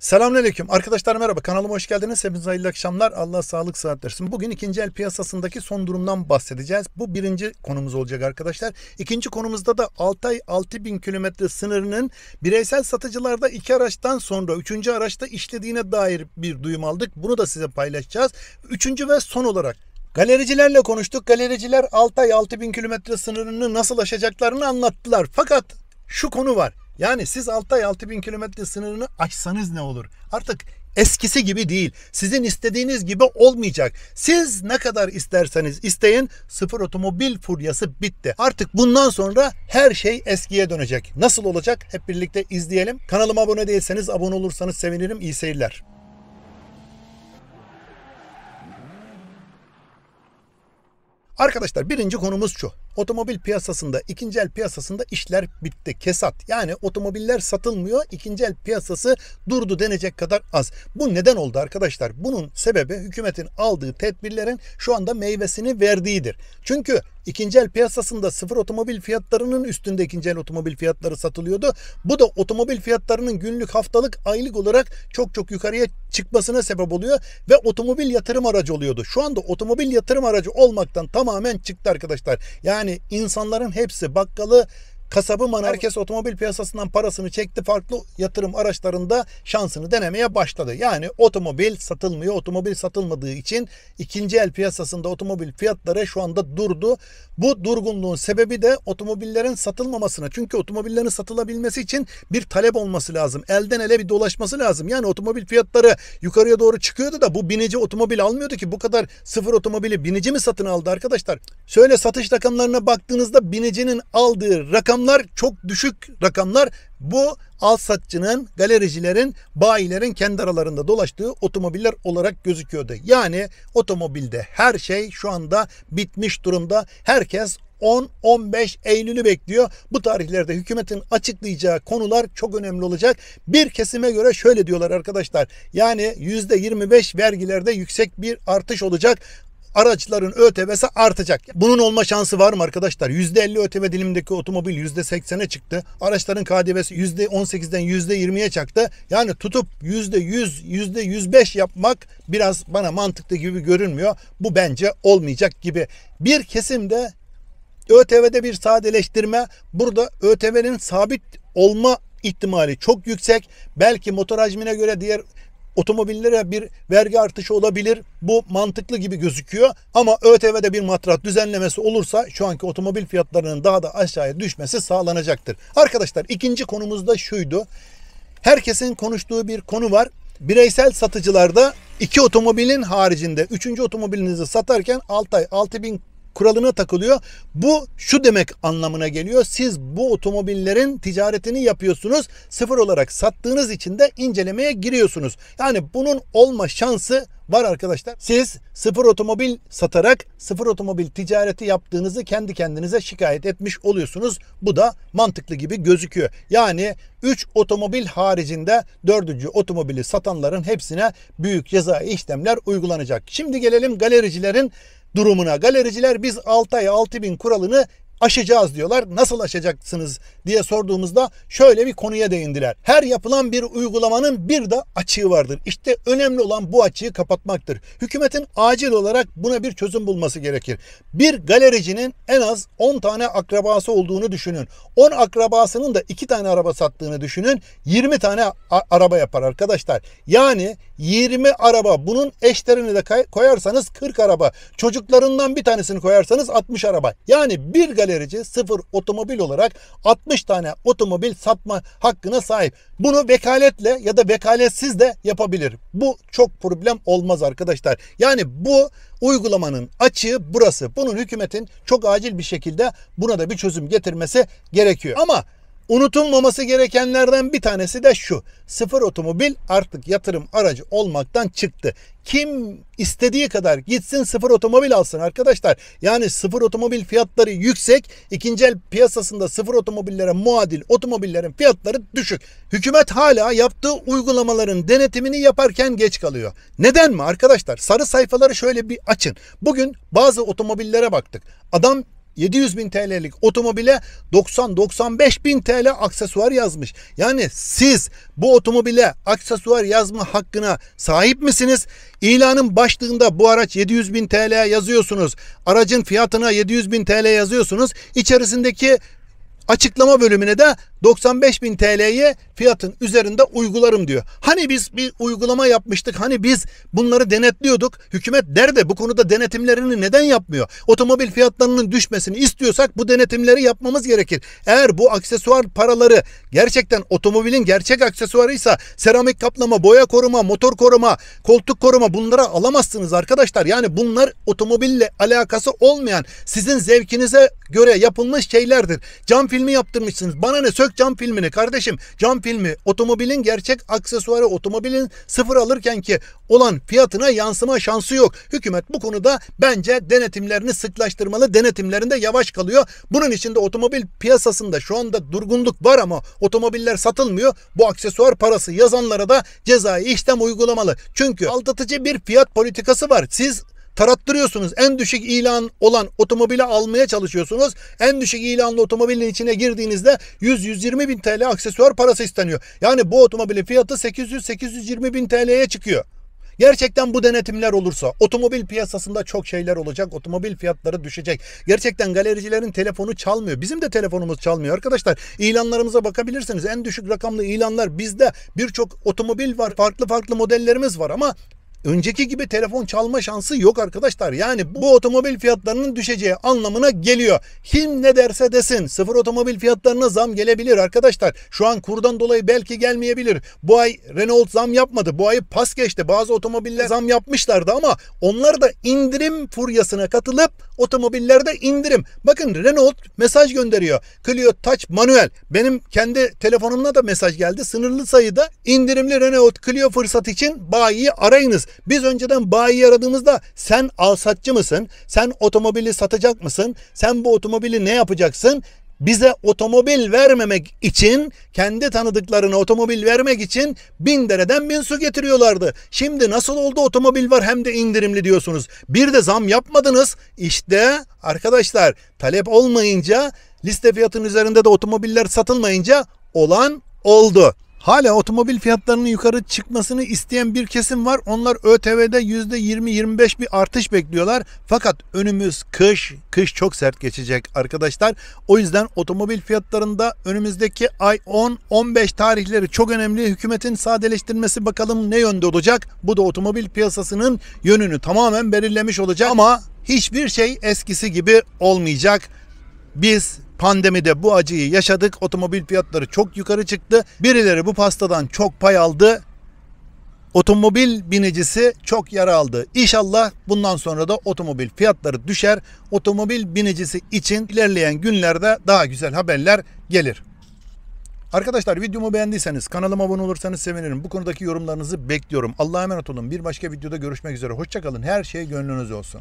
Selamünaleyküm. Arkadaşlar merhaba. Kanalıma hoş geldiniz. Hepinize hayırlı akşamlar. Allah sağlık sıhhat versin. Bugün ikinci el piyasasındaki son durumdan bahsedeceğiz. Bu birinci konumuz olacak arkadaşlar. İkinci konumuzda da Altay 6000 kilometre sınırının bireysel satıcılarda iki araçtan sonra üçüncü araçta işlediğine dair bir duyum aldık. Bunu da size paylaşacağız. Üçüncü ve son olarak Galericilerle konuştuk. Galericiler Altay 6000 kilometre sınırını nasıl aşacaklarını anlattılar. Fakat şu konu var. Yani siz altay ay 6000 kilometre sınırını açsanız ne olur? Artık eskisi gibi değil. Sizin istediğiniz gibi olmayacak. Siz ne kadar isterseniz isteyin sıfır otomobil furyası bitti. Artık bundan sonra her şey eskiye dönecek. Nasıl olacak? Hep birlikte izleyelim. Kanalıma abone değilseniz abone olursanız sevinirim. İyi seyirler. Arkadaşlar birinci konumuz şu otomobil piyasasında, ikinci el piyasasında işler bitti. Kesat. Yani otomobiller satılmıyor. ikinci el piyasası durdu denecek kadar az. Bu neden oldu arkadaşlar? Bunun sebebi hükümetin aldığı tedbirlerin şu anda meyvesini verdiğidir. Çünkü ikinci el piyasasında sıfır otomobil fiyatlarının üstünde ikinci el otomobil fiyatları satılıyordu. Bu da otomobil fiyatlarının günlük, haftalık, aylık olarak çok çok yukarıya çıkmasına sebep oluyor ve otomobil yatırım aracı oluyordu. Şu anda otomobil yatırım aracı olmaktan tamamen çıktı arkadaşlar. Yani yani insanların hepsi bakkalı kasabı manav otomobil piyasasından parasını çekti. Farklı yatırım araçlarında şansını denemeye başladı. Yani otomobil satılmıyor. Otomobil satılmadığı için ikinci el piyasasında otomobil fiyatları şu anda durdu. Bu durgunluğun sebebi de otomobillerin satılmamasına. Çünkü otomobillerin satılabilmesi için bir talep olması lazım. Elden ele bir dolaşması lazım. Yani otomobil fiyatları yukarıya doğru çıkıyordu da bu binici otomobil almıyordu ki bu kadar sıfır otomobili binici mi satın aldı arkadaşlar? Şöyle satış rakamlarına baktığınızda binicinin aldığı rakam rakamlar çok düşük rakamlar. Bu al satçının, galericilerin, bayilerin kendi aralarında dolaştığı otomobiller olarak gözüküyordu. Yani otomobilde her şey şu anda bitmiş durumda. Herkes 10-15 Eylül'ü bekliyor. Bu tarihlerde hükümetin açıklayacağı konular çok önemli olacak. Bir kesime göre şöyle diyorlar arkadaşlar. Yani %25 vergilerde yüksek bir artış olacak araçların ÖTV'si artacak. Bunun olma şansı var mı arkadaşlar? %50 ÖTV dilimindeki otomobil %80'e çıktı. Araçların KDV'si %18'den %20'ye çaktı. Yani tutup %100, %105 yapmak biraz bana mantıklı gibi görünmüyor. Bu bence olmayacak gibi. Bir kesimde ÖTV'de bir sadeleştirme. Burada ÖTV'nin sabit olma ihtimali çok yüksek. Belki motor hacmine göre diğer Otomobillere bir vergi artışı olabilir. Bu mantıklı gibi gözüküyor. Ama ÖTV'de bir matrat düzenlemesi olursa şu anki otomobil fiyatlarının daha da aşağıya düşmesi sağlanacaktır. Arkadaşlar ikinci konumuz da şuydu. Herkesin konuştuğu bir konu var. Bireysel satıcılarda iki otomobilin haricinde üçüncü otomobilinizi satarken 6 ay 6 bin kuralına takılıyor. Bu şu demek anlamına geliyor. Siz bu otomobillerin ticaretini yapıyorsunuz. Sıfır olarak sattığınız için de incelemeye giriyorsunuz. Yani bunun olma şansı var arkadaşlar. Siz sıfır otomobil satarak sıfır otomobil ticareti yaptığınızı kendi kendinize şikayet etmiş oluyorsunuz. Bu da mantıklı gibi gözüküyor. Yani 3 otomobil haricinde 4. otomobili satanların hepsine büyük ceza işlemler uygulanacak. Şimdi gelelim galericilerin durumuna galericiler biz 6 ay 6 bin kuralını aşacağız diyorlar. Nasıl aşacaksınız diye sorduğumuzda şöyle bir konuya değindiler. Her yapılan bir uygulamanın bir de açığı vardır. İşte önemli olan bu açığı kapatmaktır. Hükümetin acil olarak buna bir çözüm bulması gerekir. Bir galericinin en az 10 tane akrabası olduğunu düşünün. 10 akrabasının da 2 tane araba sattığını düşünün. 20 tane araba yapar arkadaşlar. Yani 20 araba bunun eşlerini de koyarsanız 40 araba. Çocuklarından bir tanesini koyarsanız 60 araba. Yani bir galeri galerici sıfır otomobil olarak 60 tane otomobil satma hakkına sahip. Bunu vekaletle ya da vekaletsiz de yapabilir. Bu çok problem olmaz arkadaşlar. Yani bu uygulamanın açığı burası. Bunun hükümetin çok acil bir şekilde buna da bir çözüm getirmesi gerekiyor. Ama Unutulmaması gerekenlerden bir tanesi de şu. Sıfır otomobil artık yatırım aracı olmaktan çıktı. Kim istediği kadar gitsin sıfır otomobil alsın arkadaşlar. Yani sıfır otomobil fiyatları yüksek. ikinci el piyasasında sıfır otomobillere muadil otomobillerin fiyatları düşük. Hükümet hala yaptığı uygulamaların denetimini yaparken geç kalıyor. Neden mi arkadaşlar? Sarı sayfaları şöyle bir açın. Bugün bazı otomobillere baktık. Adam 700 bin TL'lik otomobile 90-95 bin TL aksesuar yazmış. Yani siz bu otomobile aksesuar yazma hakkına sahip misiniz? İlanın başlığında bu araç 700 bin TL yazıyorsunuz. Aracın fiyatına 700 bin TL yazıyorsunuz. İçerisindeki Açıklama bölümüne de 95 bin TL'ye fiyatın üzerinde uygularım diyor. Hani biz bir uygulama yapmıştık, hani biz bunları denetliyorduk. Hükümet nerede? Bu konuda denetimlerini neden yapmıyor? Otomobil fiyatlarının düşmesini istiyorsak bu denetimleri yapmamız gerekir. Eğer bu aksesuar paraları gerçekten otomobilin gerçek aksesuarıysa seramik kaplama, boya koruma, motor koruma, koltuk koruma bunlara alamazsınız arkadaşlar. Yani bunlar otomobille alakası olmayan sizin zevkinize göre yapılmış şeylerdir. Cam film filmi yaptırmışsınız. Bana ne sök cam filmini kardeşim. Cam filmi otomobilin gerçek aksesuarı otomobilin sıfır alırken ki olan fiyatına yansıma şansı yok. Hükümet bu konuda bence denetimlerini sıklaştırmalı. Denetimlerinde yavaş kalıyor. Bunun için de otomobil piyasasında şu anda durgunluk var ama otomobiller satılmıyor. Bu aksesuar parası yazanlara da cezai işlem uygulamalı. Çünkü aldatıcı bir fiyat politikası var. Siz tarattırıyorsunuz. En düşük ilan olan otomobili almaya çalışıyorsunuz. En düşük ilanlı otomobilin içine girdiğinizde 100-120 bin TL aksesuar parası isteniyor. Yani bu otomobilin fiyatı 800-820 bin TL'ye çıkıyor. Gerçekten bu denetimler olursa otomobil piyasasında çok şeyler olacak. Otomobil fiyatları düşecek. Gerçekten galericilerin telefonu çalmıyor. Bizim de telefonumuz çalmıyor arkadaşlar. İlanlarımıza bakabilirsiniz. En düşük rakamlı ilanlar bizde birçok otomobil var. Farklı farklı modellerimiz var ama önceki gibi telefon çalma şansı yok arkadaşlar. Yani bu otomobil fiyatlarının düşeceği anlamına geliyor. Kim ne derse desin sıfır otomobil fiyatlarına zam gelebilir arkadaşlar. Şu an kurdan dolayı belki gelmeyebilir. Bu ay Renault zam yapmadı. Bu ayı pas geçti. Bazı otomobiller zam yapmışlardı ama onlar da indirim furyasına katılıp otomobillerde indirim. Bakın Renault mesaj gönderiyor. Clio Touch manuel. Benim kendi telefonumda da mesaj geldi. Sınırlı sayıda indirimli Renault Clio fırsat için bayiyi arayınız. Biz önceden bayi aradığımızda sen alsatçı mısın? Sen otomobili satacak mısın? Sen bu otomobili ne yapacaksın? bize otomobil vermemek için kendi tanıdıklarına otomobil vermek için bin dereden bin su getiriyorlardı. Şimdi nasıl oldu otomobil var hem de indirimli diyorsunuz. Bir de zam yapmadınız. İşte arkadaşlar talep olmayınca liste fiyatının üzerinde de otomobiller satılmayınca olan oldu. Hala otomobil fiyatlarının yukarı çıkmasını isteyen bir kesim var. Onlar ÖTV'de %20-25 bir artış bekliyorlar. Fakat önümüz kış. Kış çok sert geçecek arkadaşlar. O yüzden otomobil fiyatlarında önümüzdeki ay 10-15 tarihleri çok önemli. Hükümetin sadeleştirmesi bakalım ne yönde olacak? Bu da otomobil piyasasının yönünü tamamen belirlemiş olacak. Ama hiçbir şey eskisi gibi olmayacak. Biz Pandemide bu acıyı yaşadık. Otomobil fiyatları çok yukarı çıktı. Birileri bu pastadan çok pay aldı. Otomobil binicisi çok yara aldı. İnşallah bundan sonra da otomobil fiyatları düşer. Otomobil binicisi için ilerleyen günlerde daha güzel haberler gelir. Arkadaşlar videomu beğendiyseniz kanalıma abone olursanız sevinirim. Bu konudaki yorumlarınızı bekliyorum. Allah'a emanet olun. Bir başka videoda görüşmek üzere. Hoşçakalın. Her şey gönlünüz olsun.